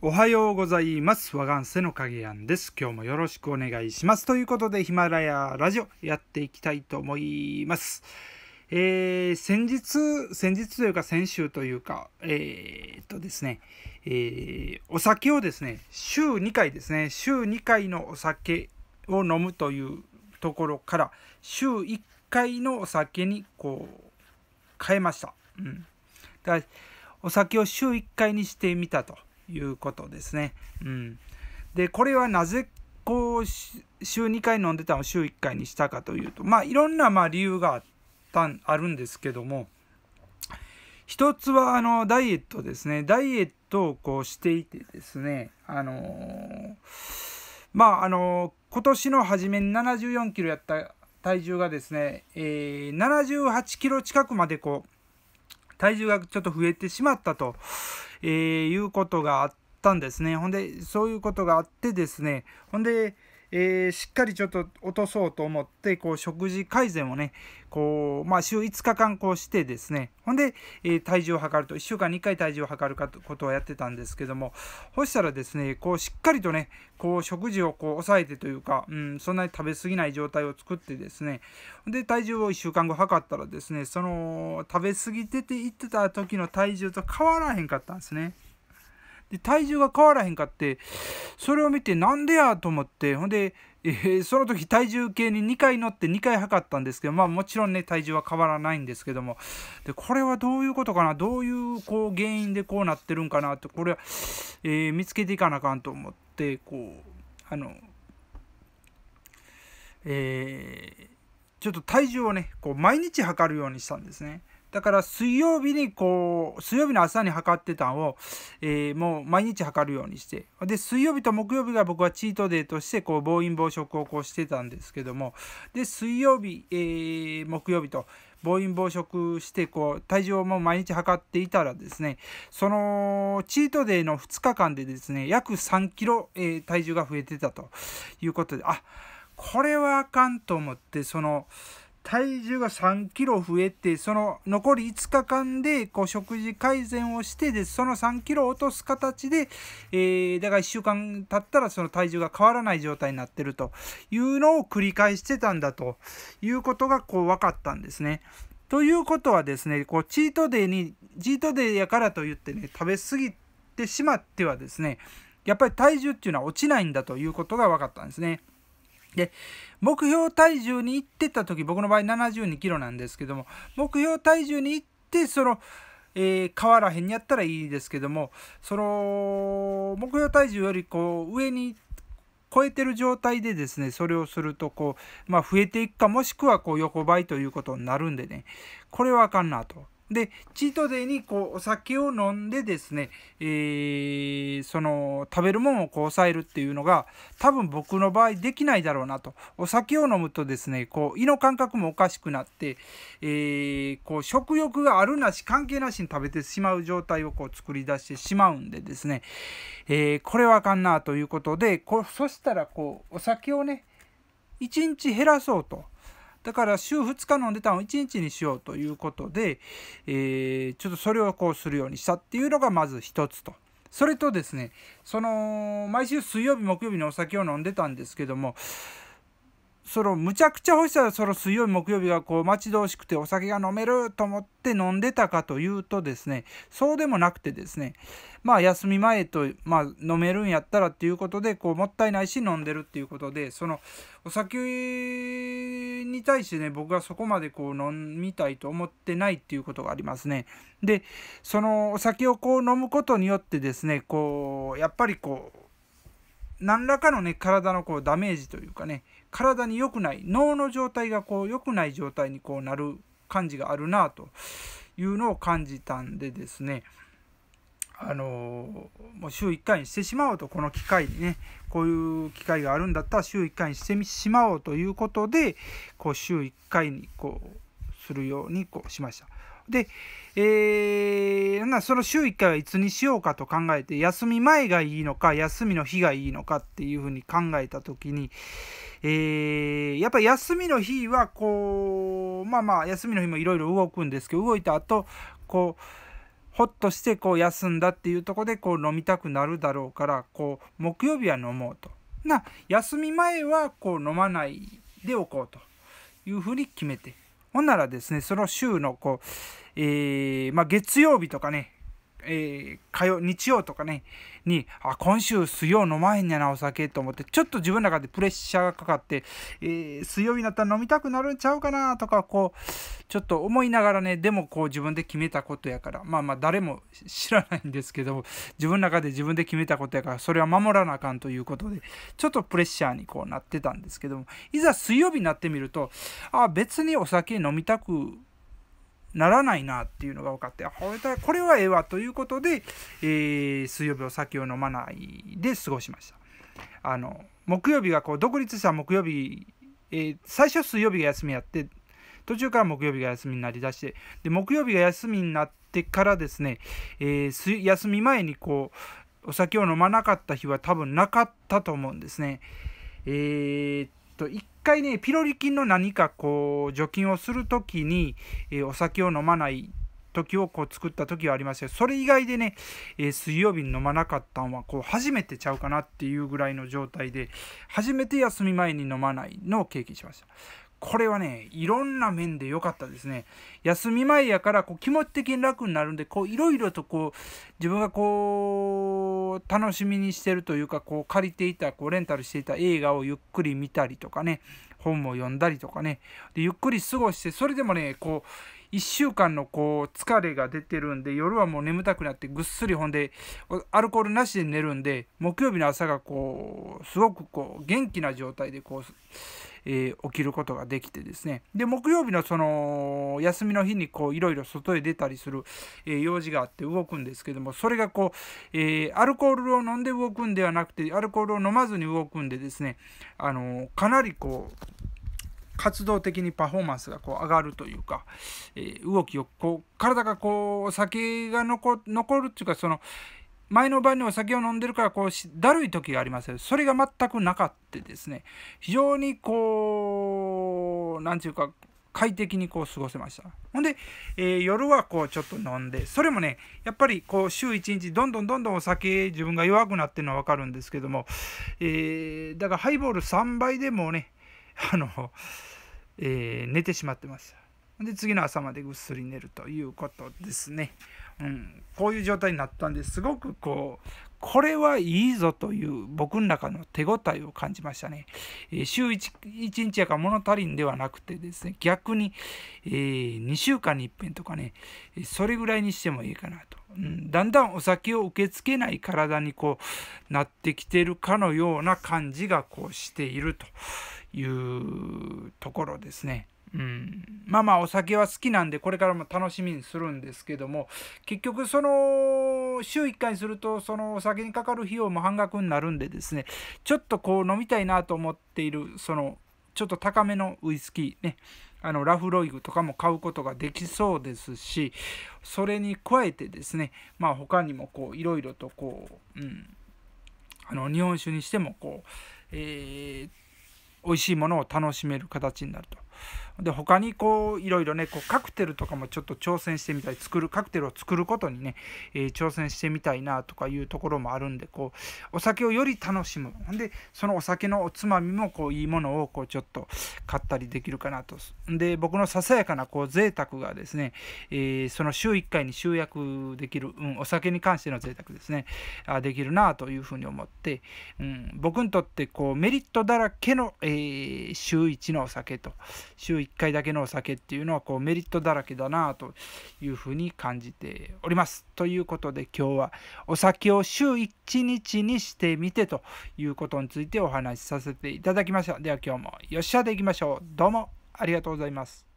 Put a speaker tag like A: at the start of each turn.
A: おはようございます。和願瀬の影やんです。今日もよろしくお願いします。ということで、ヒマラヤラジオやっていきたいと思います。えー、先日、先日というか先週というか、えー、っとですね、えー、お酒をですね、週2回ですね、週2回のお酒を飲むというところから、週1回のお酒にこう、変えました。うん。だからお酒を週1回にしてみたと。いうことですね。うん、でこれはなぜこう週2回飲んでたのを週1回にしたかというとまあいろんなまあ理由があったんあるんですけども一つはあのダイエットですねダイエットをこうしていてですねあのー、まああのー、今年の初めに74キロやった体重がですね、えー、78キロ近くまでこう体重がちょっと増えてしまったとえー、いうことがあったんですね。ほんで、そういうことがあってですね、ほんで、えー、しっかりちょっと落とそうと思って、こう、食事改善をね、こう、まあ、週5日間こうしてですね、ほんで、えー、体重を測ると、1週間に1回体重を測ることをやってたんですけども、そしたらですね、こう、しっかりとね、こう、食事をこう、抑えてというか、うん、そんなに食べ過ぎない状態を作ってですね、で、体重を1週間後測ったらですね、その、食べ過ぎてていってた時の体重と変わらへんかったんですね。で体重が変わらへんかってそれを見てなんでやと思ってほんで、えー、その時体重計に2回乗って2回測ったんですけどまあもちろんね体重は変わらないんですけどもでこれはどういうことかなどういうこう原因でこうなってるんかなってこれは、えー、見つけていかなあかんと思ってこうあのえー、ちょっと体重をねこう毎日測るようにしたんですね。だから水曜日にこう、水曜日の朝に測ってたんを、えー、もう毎日測るようにして、で、水曜日と木曜日が僕はチートデーとして、こう、暴飲暴食をこうしてたんですけども、で、水曜日、えー、木曜日と、暴飲暴食して、こう、体重をもう毎日測っていたらですね、その、チートデーの2日間でですね、約3キロ、えー、体重が増えてたということで、あ、これはあかんと思って、その、体重が3キロ増えて、その残り5日間でこう食事改善をして、で、その3キロ落とす形で、えー、だから1週間経ったらその体重が変わらない状態になってるというのを繰り返してたんだということがこう分かったんですね。ということはですね、こうチートデーに、チートデイやからといってね、食べ過ぎてしまってはですね、やっぱり体重っていうのは落ちないんだということが分かったんですね。で目標体重に行ってた時僕の場合72キロなんですけども目標体重に行ってその、えー、変わらへんにやったらいいですけどもその目標体重よりこう上に超えてる状態でですねそれをするとこう、まあ、増えていくかもしくはこう横ばいということになるんでねこれはあかんなと。で、チートデイにこうお酒を飲んでですね、えー、その食べるものをこう抑えるっていうのが多分僕の場合できないだろうなと。お酒を飲むとですね、こう胃の感覚もおかしくなって、えー、こう食欲があるなし関係なしに食べてしまう状態をこう作り出してしまうんでですね、えー、これはあかんなということで、こそしたらこうお酒をね、1日減らそうと。だから週2日の出たのを1日にしようということで、えー、ちょっとそれをこうするようにしたっていうのがまず一つと。それとですね、その、毎週水曜日、木曜日にお酒を飲んでたんですけども、そのむちゃくちゃ欲しさその水曜日木曜日がこう待ち遠しくてお酒が飲めると思って飲んでたかというとですねそうでもなくてですねまあ休み前と、まあ、飲めるんやったらっていうことでこうもったいないし飲んでるっていうことでそのお酒に対してね僕はそこまでこう飲みたいと思ってないっていうことがありますね。でそのお酒をこう飲むことによってですねこうやっぱりこう何らかのね体のこうダメージというかね体に良くない脳の状態がこう良くない状態にこうなる感じがあるなというのを感じたんでですねあのもう週1回にしてしまおうとこの機会にねこういう機会があるんだったら週1回にしてしまおうということでこう週1回にこうするようにこうしました。で、えー、その週1回はいつにしようかと考えて、休み前がいいのか、休みの日がいいのかっていうふうに考えた時に、えー、やっぱ休みの日はこう、まあまあ、休みの日もいろいろ動くんですけど、動いた後、こう、ほっとしてこう休んだっていうとこでこう飲みたくなるだろうからこう木曜日は飲もうと。な休み前はこう飲まないでおこうというふうに決めてほんならですね、その週のこう、えー、まあ、月曜日とかね、えー、火曜日曜とかねにあ今週水曜飲まへんやなお酒と思ってちょっと自分の中でプレッシャーがかかって、えー、水曜日になったら飲みたくなるんちゃうかなとかこうちょっと思いながらねでもこう自分で決めたことやからまあまあ誰も知らないんですけど自分の中で自分で決めたことやからそれは守らなあかんということでちょっとプレッシャーにこうなってたんですけどもいざ水曜日になってみるとあ別にお酒飲みたくならないなっていうのが分かってこれこれはええわということで、えー、水曜日お酒を飲まないで過ごしましたあの木曜日がこう独立した木曜日、えー、最初水曜日が休みやって途中から木曜日が休みになりだしてで木曜日が休みになってからですね、えー、休み前にこうお酒を飲まなかった日は多分なかったと思うんですねえー、っと1回ね、ピロリ菌の何かこう、除菌をするときに、えー、お酒を飲まない時をこう作った時はありましたそれ以外でね、えー、水曜日に飲まなかったんはこう初めてちゃうかなっていうぐらいの状態で初めて休み前に飲まないのを経験しましたこれはねいろんな面で良かったですね休み前やからこう気持ち的に楽になるんでこういろいろとこう自分がこう楽しみにしてるというかこう借りていたこうレンタルしていた映画をゆっくり見たりとかね本も読んだりとかねでゆっくり過ごしてそれでもねこう1週間のこう疲れが出てるんで夜はもう眠たくなってぐっすりほんでアルコールなしで寝るんで木曜日の朝がこうすごくこう元気な状態でこうえー、起きることができてですねで木曜日のその休みの日にこういろいろ外へ出たりする、えー、用事があって動くんですけどもそれがこう、えー、アルコールを飲んで動くんではなくてアルコールを飲まずに動くんでですね、あのかなりこう活動的にパフォーマンスがこう上がるというか、えー、動きをこう体がこう酒が残るっていうかその、前の晩にお酒を飲んでるからこうだるい時がありますそれが全くなかってですね非常にこう何て言うか快適にこう過ごせましたほんで、えー、夜はこうちょっと飲んでそれもねやっぱりこう週1日どんどんどんどんお酒自分が弱くなってるのは分かるんですけども、えー、だからハイボール3杯でもうねあの、えー、寝てしまってましたで次の朝までぐっすり寝るということですね。うん、こういう状態になったんですごくこうこれはいいぞという僕の中の手応えを感じましたね。えー、週 1, 1日やから物足りんではなくてですね逆に、えー、2週間に一遍とかねそれぐらいにしてもいいかなと、うん、だんだんお酒を受け付けない体にこうなってきてるかのような感じがこうしているというところですね。うん、まあまあお酒は好きなんでこれからも楽しみにするんですけども結局その週1回にするとそのお酒にかかる費用も半額になるんでですねちょっとこう飲みたいなと思っているそのちょっと高めのウイスキーねあのラフロイグとかも買うことができそうですしそれに加えてですねまあ他にもこういろいろとこう、うん、あの日本酒にしてもこう、えー、美味しいものを楽しめる形になると。で他にこういろいろねこうカクテルとかもちょっと挑戦してみたい作るカクテルを作ることにね、えー、挑戦してみたいなとかいうところもあるんでこうお酒をより楽しむでそのお酒のおつまみもこういいものをこうちょっと買ったりできるかなとで僕のささやかなこう贅沢がですね、えー、その週1回に集約できる、うん、お酒に関しての贅沢ですねあできるなというふうに思って、うん、僕にとってこうメリットだらけの、えー、週1のお酒と週1 1回だけのお酒っていうのはこうメリットだらけだなというふうに感じております。ということで今日はお酒を週1日にしてみてということについてお話しさせていただきました。では今日もよっしゃでいきましょう。どうもありがとうございます。